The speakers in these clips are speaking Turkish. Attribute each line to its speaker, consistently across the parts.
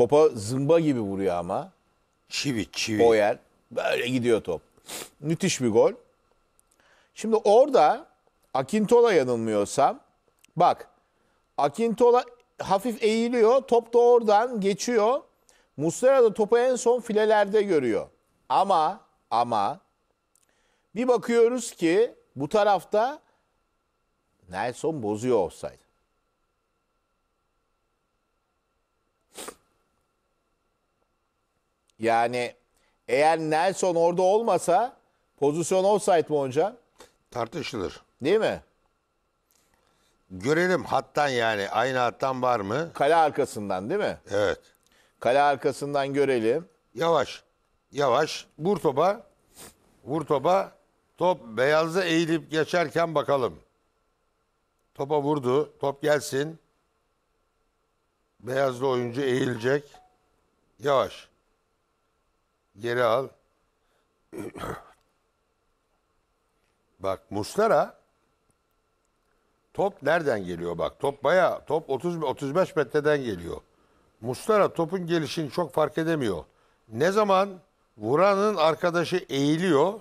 Speaker 1: Topa zımba gibi vuruyor ama. Çivi çivi. boyer Böyle gidiyor top. Müthiş bir gol. Şimdi orada Akintola yanılmıyorsam bak Akintola hafif eğiliyor. Top da oradan geçiyor. Muslera da topu en son filelerde görüyor. Ama ama bir bakıyoruz ki bu tarafta Nelson bozuyor offside. Yani eğer Nelson orada
Speaker 2: olmasa pozisyon offside mi hocam? Tartışılır. Değil mi? Görelim hattan yani aynı hattan var mı? Kale arkasından değil mi? Evet. Kale arkasından görelim. Yavaş. Yavaş. Vur topa. Vur topa. Top beyaza eğilip geçerken bakalım. Topa vurdu. Top gelsin. Beyazlı oyuncu eğilecek. Yavaş geri al. bak Muslera top nereden geliyor bak. Top baya top 30 35 metreden geliyor. Muslera topun gelişini çok fark edemiyor. Ne zaman vuranın arkadaşı eğiliyor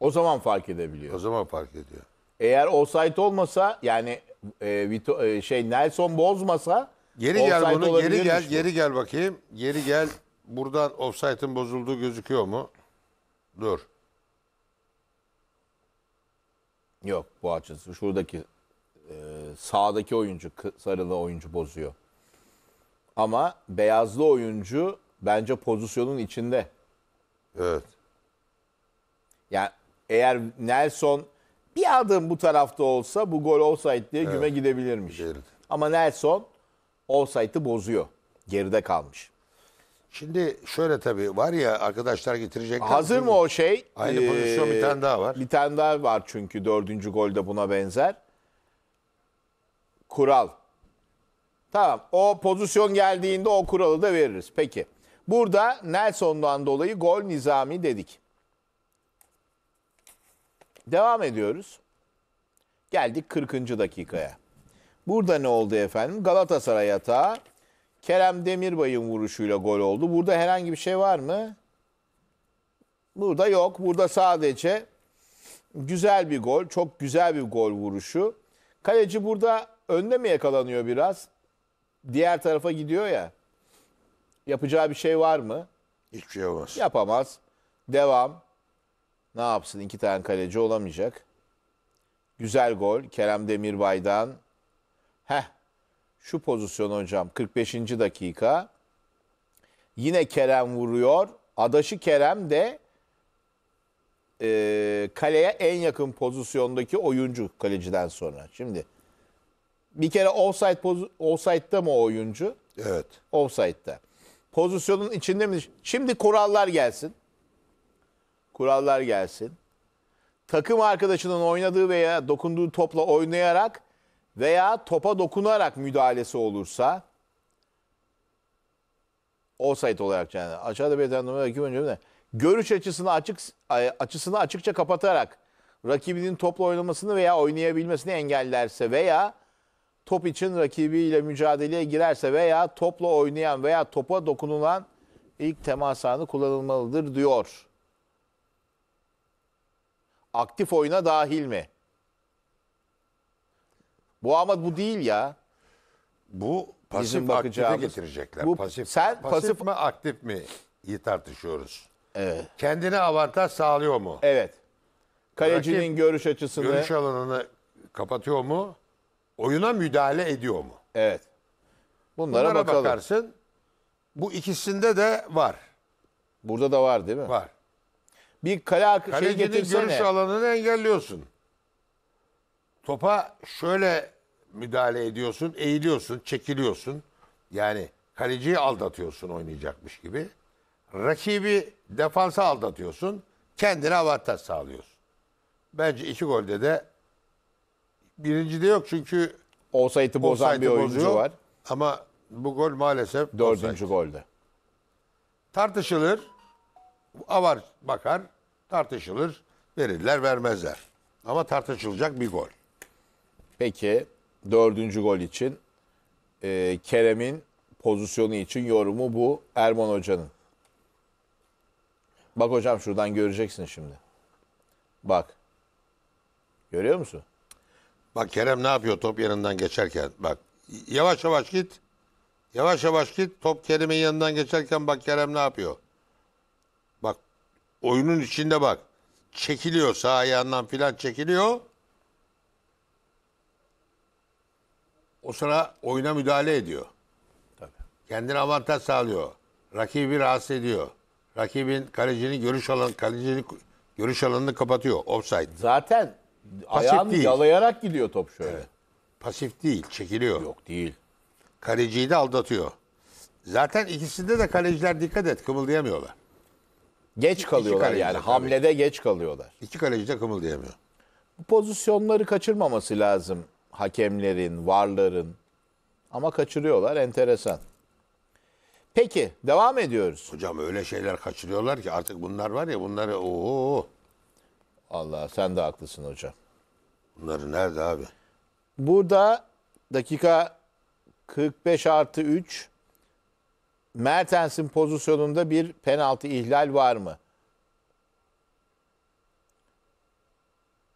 Speaker 2: O zaman fark edebiliyor. o zaman fark ediyor. Eğer offside olmasa yani e, Vito- e, şey Nelson bozmasa Geri gel bunu geri gel geri gel bakayım. Geri gel Buradan offside'ın bozulduğu gözüküyor mu? Dur.
Speaker 1: Yok bu açısı. Şuradaki e, sağdaki oyuncu, sarılı oyuncu bozuyor. Ama beyazlı oyuncu bence pozisyonun içinde. Evet. Yani eğer Nelson bir adım bu tarafta olsa bu gol offside diye evet. güme gidebilirmiş. Gidelim. Ama Nelson offside'ı bozuyor. Geride kalmış. Şimdi şöyle tabii var ya arkadaşlar getirecekler. Hazır mı o şey? Aynı Ee, pozisyon bir tane daha var. Bir tane daha var çünkü dördüncü golde buna benzer. Kural. Tamam o pozisyon geldiğinde o kuralı da veririz. Peki. Burada Nelson'dan dolayı gol nizami dedik. Devam ediyoruz. Geldik 40. dakikaya. Burada ne oldu efendim? Galatasaray hata, Kerem Demirbay'ın vuruşuyla gol oldu. Burada herhangi bir şey var mı? Burada yok. Burada sadece güzel bir gol, çok güzel bir gol vuruşu. Kaleci burada önde mi yakalanıyor biraz? Diğer tarafa gidiyor ya. Yapacağı bir şey var mı? Hiçbir şey olmaz. Yapamaz. Devam. Ne yapsın? İki tane kaleci olamayacak. Güzel gol Kerem Demirbay'dan. Heh şu pozisyon hocam 45. dakika. Yine Kerem vuruyor. Adaşı Kerem de e, kaleye en yakın pozisyondaki oyuncu kaleciden sonra. Şimdi bir kere offside offside'da mı o oyuncu? Evet. Offside'da. Pozisyonun içinde mi? Şimdi kurallar gelsin. Kurallar gelsin. Takım arkadaşının oynadığı veya dokunduğu topla oynayarak veya topa dokunarak müdahalesi olursa offside olarak yani aşağıda belirtilen numara rakip önce görüş açısını açık açısını açıkça kapatarak rakibinin topla oynamasını veya oynayabilmesini engellerse veya top için rakibiyle mücadeleye girerse veya topla oynayan veya topa dokunulan ilk temas anı kullanılmalıdır diyor. Aktif oyuna dahil mi?
Speaker 2: Bu ama bu değil ya. Bu pasif aktife getirecekler. Bu- pasif, sen pasif, pasif- mi aktif mi iyi tartışıyoruz. Evet. Kendine avantaj sağlıyor mu? Evet. Kalecinin Rakip görüş açısını. Görüş alanını kapatıyor mu? Oyuna müdahale ediyor mu? Evet. Bunlara, Bunlara bakalım. bakarsın. Bu ikisinde de var. Burada da var değil mi? Var. Bir kale ak- şey Kalecinin getirsene. görüş alanını engelliyorsun. Topa şöyle müdahale ediyorsun, eğiliyorsun, çekiliyorsun. Yani kaleciyi aldatıyorsun oynayacakmış gibi. Rakibi defansa aldatıyorsun. Kendine avantaj sağlıyorsun. Bence iki golde de birinci de yok çünkü Olsaydı bozan bir oyuncu bozuyor. var. Ama bu gol maalesef Dördüncü offside. golde. Tartışılır. Avar bakar. Tartışılır. Verirler vermezler. Ama tartışılacak bir gol.
Speaker 1: Peki dördüncü gol için e, Kerem'in pozisyonu için yorumu bu Erman Hoca'nın. Bak hocam şuradan göreceksin
Speaker 2: şimdi. Bak. Görüyor musun? Bak Kerem ne yapıyor top yanından geçerken? Bak yavaş yavaş git. Yavaş yavaş git. Top Kerem'in yanından geçerken bak Kerem ne yapıyor? Bak oyunun içinde bak. Çekiliyor sağ ayağından filan çekiliyor. o sıra oyuna müdahale ediyor. Tabii. Kendine avantaj sağlıyor. Rakibi rahatsız ediyor. Rakibin kalecinin görüş alan kalecinin görüş alanını kapatıyor. Offside. Zaten Pasif ayağını değil. yalayarak gidiyor top şöyle. Evet. Pasif değil, çekiliyor. Yok değil. Kaleciyi de aldatıyor. Zaten ikisinde de kaleciler dikkat et kımıldayamıyorlar. Geç kalıyorlar kaleci yani. de tabii. Hamlede
Speaker 1: geç kalıyorlar. İki kaleci de kımıldayamıyor. Bu pozisyonları kaçırmaması lazım hakemlerin, varların ama kaçırıyorlar enteresan.
Speaker 2: Peki devam ediyoruz. Hocam öyle şeyler kaçırıyorlar ki artık bunlar var ya bunları ooo. Allah sen de haklısın hocam. Bunları nerede abi?
Speaker 1: Burada dakika 45 artı 3 Mertens'in pozisyonunda bir penaltı ihlal var mı?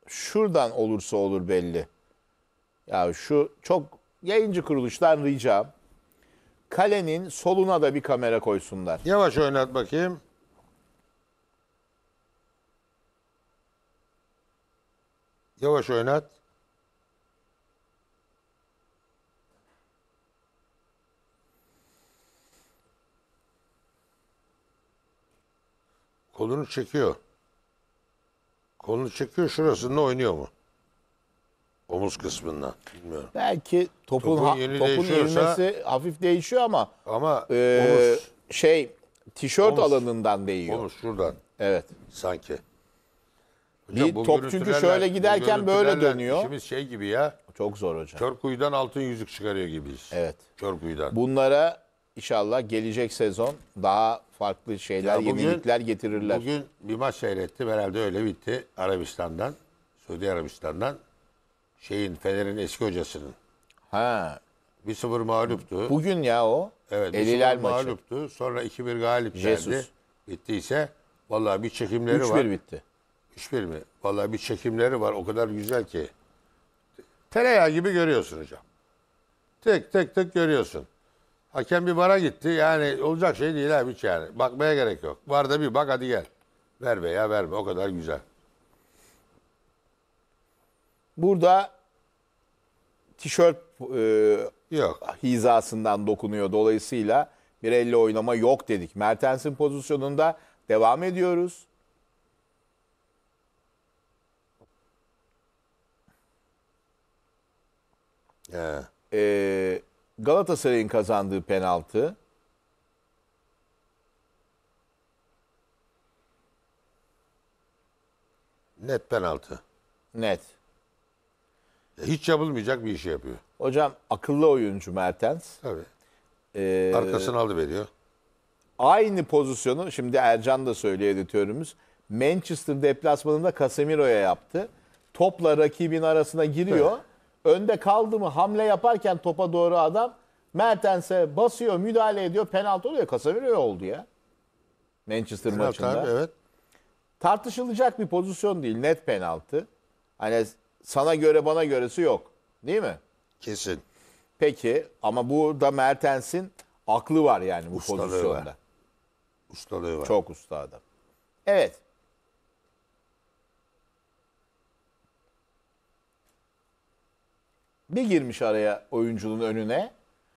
Speaker 1: Şuradan olursa olur belli. Ya şu çok yayıncı kuruluştan ricam. Kalenin soluna
Speaker 2: da bir kamera koysunlar. Yavaş oynat bakayım. Yavaş oynat. Kolunu çekiyor. Kolunu çekiyor şurasında oynuyor mu? Omuz kısmından. Bilmiyorum.
Speaker 1: Belki topun, Topun ha, yeni topun
Speaker 2: hafif değişiyor ama Ama e, omuz, şey tişört Omuz. alanından değiyor. omuz şuradan Evet. sanki. Hocam Bir top çünkü şöyle giderken böyle dönüyor. İşimiz şey gibi ya. Çok zor hocam. Körkuyu'dan altın yüzük çıkarıyor gibiyiz. Evet. Körkuyu'dan. Bunlara inşallah gelecek sezon daha farklı şeyler, bugün- yenilikler getirirler. Bugün bir maç seyrettim herhalde öyle bitti. Arabistan'dan, Suudi Arabistan'dan şeyin Fener'in eski hocasının. Ha. 1-0 mağluptu. Bugün ya o. Evet. El Hilal maçı. Sonra 2-1 galip geldi. Bittiyse vallahi bir çekimleri 3 var. 3-1 bitti. 3-1 mi? Vallahi bir çekimleri var. O kadar güzel ki. Tereyağı gibi görüyorsun hocam. Tek tek tek görüyorsun. Hakem bir bara gitti. Yani olacak şey değil abi hiç yani. Bakmaya gerek yok. Var da bir bak hadi gel. Ver veya verme o kadar güzel.
Speaker 1: Burada tişört e, yok. hizasından dokunuyor. Dolayısıyla bir elle oynama yok dedik. Mertens'in pozisyonunda devam ediyoruz. He. Ee, Galatasaray'ın kazandığı penaltı.
Speaker 2: Net penaltı. Net. Hiç yapılmayacak bir işi yapıyor. Hocam akıllı oyuncu Mertens. Tabii. Ee, Arkasını alı veriyor.
Speaker 1: Aynı pozisyonu şimdi Ercan da söylüyor editörümüz. Manchester deplasmanında Casemiro'ya yaptı. Topla rakibin arasına giriyor. Önde kaldı mı hamle yaparken topa doğru adam Mertens'e basıyor, müdahale ediyor. Penaltı oluyor. Casemiro oldu ya. Manchester Penaltı maçında. abi, evet. Tartışılacak bir pozisyon değil. Net penaltı. Hani sana göre bana göresi yok. Değil mi? Kesin. Peki ama bu da Mertens'in aklı var yani bu Ustalığı pozisyonda. Var. Ustalığı var. Çok usta adam. Evet. Bir girmiş araya oyuncunun önüne.